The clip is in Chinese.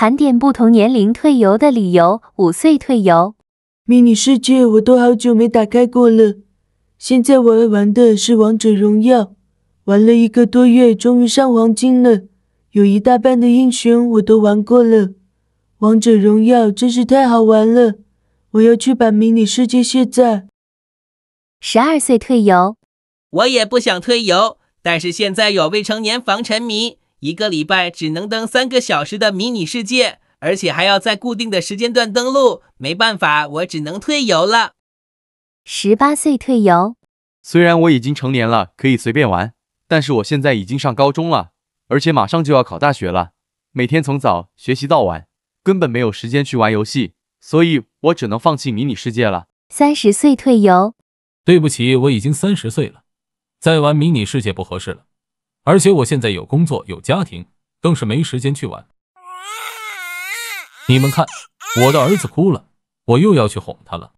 盘点不同年龄退游的理由。五岁退游，迷你世界我都好久没打开过了。现在我要玩的是王者荣耀，玩了一个多月，终于上黄金了。有一大半的英雄我都玩过了。王者荣耀真是太好玩了，我要去把迷你世界卸载。十二岁退游，我也不想退游，但是现在有未成年防沉迷。一个礼拜只能登三个小时的迷你世界，而且还要在固定的时间段登录，没办法，我只能退游了。十八岁退游。虽然我已经成年了，可以随便玩，但是我现在已经上高中了，而且马上就要考大学了，每天从早学习到晚，根本没有时间去玩游戏，所以我只能放弃迷你世界了。三十岁退游。对不起，我已经三十岁了，再玩迷你世界不合适了。而且我现在有工作，有家庭，更是没时间去玩。你们看，我的儿子哭了，我又要去哄他了。